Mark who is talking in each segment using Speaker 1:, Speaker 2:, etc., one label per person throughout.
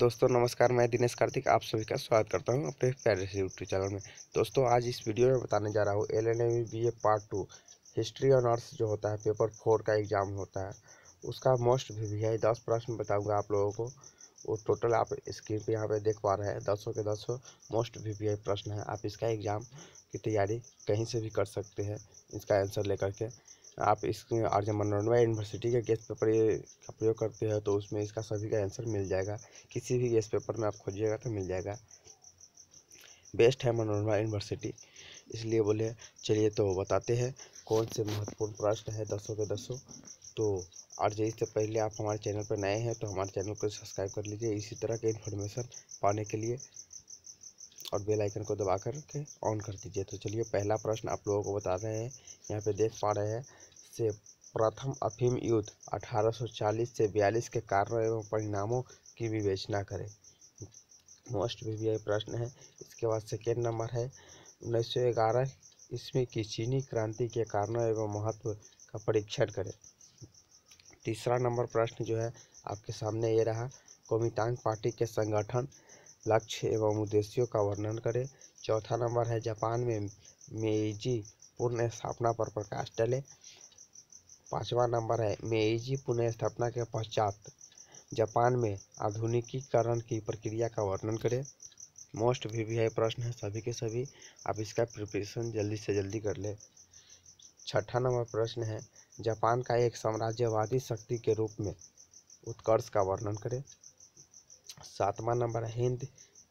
Speaker 1: दोस्तों नमस्कार मैं दिनेश कार्तिक आप सभी का स्वागत करता हूं अपने प्यारे से यूट्यूब चैनल में दोस्तों आज इस वीडियो में बताने जा रहा हूं L N M B A part two history honours जो होता है पेपर फोर का एग्ज़ाम होता है उसका मोस्ट भी, भी है दस प्रश्न बताऊँगा आप लोगों को वो टोटल आप स्क्रीन पर यहाँ पर देख पा रहे हैं दसों के दसों मोस्ट वी वी आई प्रश्न है आप इसका एग्ज़ाम की तैयारी कहीं से भी कर सकते हैं इसका आंसर लेकर के आप इस आर जब मनोरमा यूनिवर्सिटी के गेस्ट पेपर ये का प्रयोग करते हैं तो उसमें इसका सभी का आंसर मिल जाएगा किसी भी गेस्ट पेपर में आप खोजिएगा तो मिल जाएगा बेस्ट है मनोरमा यूनिवर्सिटी इसलिए बोले चलिए तो बताते हैं कौन से महत्वपूर्ण प्रश्न है दसों के दसों तो और इससे पहले आप हमारे चैनल पर नए हैं तो हमारे चैनल को सब्सक्राइब कर लीजिए इसी तरह के इन्फॉर्मेशन पाने के लिए और बेल आइकन को दबा करके ऑन कर दीजिए तो चलिए पहला प्रश्न आप लोगों को बता रहे हैं यहाँ पे देख पा रहे हैं से प्रथम अफीम युद्ध 1840 से 42 के कारणों एवं परिणामों की विवेचना करें मोस्ट वी प्रश्न है इसके बाद सेकेंड नंबर है उन्नीस सौ की चीनी क्रांति के कारणों एवं महत्व का परीक्षण करें तीसरा नंबर प्रश्न जो है आपके सामने ये रहा कोमितांग पार्टी के संगठन लक्ष्य एवं उद्देश्यों का वर्णन करें चौथा नंबर है जापान में मेइजी पुनः स्थापना पर प्रकाश डालें पांचवा नंबर है मेइजी पुनः स्थापना के पश्चात जापान में आधुनिकीकरण की प्रक्रिया का वर्णन करें मोस्ट भी, भी है प्रश्न है सभी के सभी आप इसका प्रिपरेशन जल्दी से जल्दी कर लें छठा नंबर प्रश्न है जापान का एक साम्राज्यवादी शक्ति के रूप में उत्कर्ष का वर्णन करें सातवां नंबर हिंद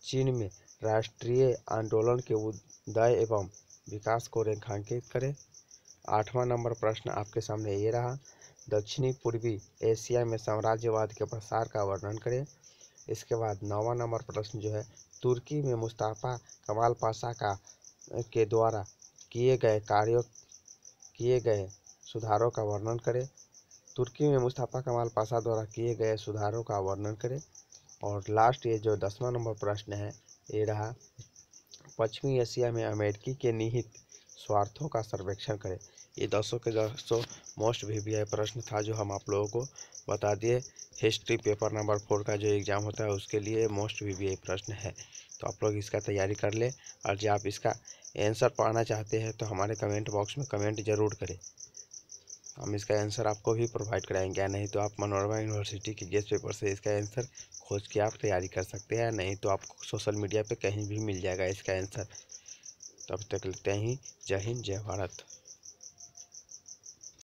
Speaker 1: चीन में राष्ट्रीय आंदोलन के उदय एवं विकास को रेखांकित करें आठवां नंबर प्रश्न आपके सामने ये रहा दक्षिणी पूर्वी एशिया में साम्राज्यवाद के प्रसार का वर्णन करें इसके बाद नौवा नंबर प्रश्न जो है तुर्की में मुस्तफा कमाल पाशा का के द्वारा किए गए कार्यों किए गए सुधारों का वर्णन करें तुर्की में मुस्ताफ़ा कमाल पाशा द्वारा किए गए सुधारों का वर्णन करें और लास्ट ये जो दसवां नंबर प्रश्न है ये रहा पश्चिमी एशिया में अमेरिकी के निहित स्वार्थों का सर्वेक्षण करें ये दसों के दसों मोस्ट वी भी प्रश्न था जो हम आप लोगों को बता दिए हिस्ट्री पेपर नंबर फोर का जो एग्ज़ाम होता है उसके लिए मोस्ट वी भी प्रश्न है तो आप लोग इसका तैयारी कर लें और जो आप इसका आंसर पाना चाहते हैं तो हमारे कमेंट बॉक्स में कमेंट ज़रूर करें हम इसका आंसर आपको भी प्रोवाइड कराएंगे या नहीं तो आप मनोरमा यूनिवर्सिटी के गेस्ट पेपर से इसका आंसर खोज के आप तैयारी कर सकते हैं या नहीं तो आपको सोशल मीडिया पे कहीं भी मिल जाएगा इसका आंसर तब तक लेते हैं जय हिंद जय भारत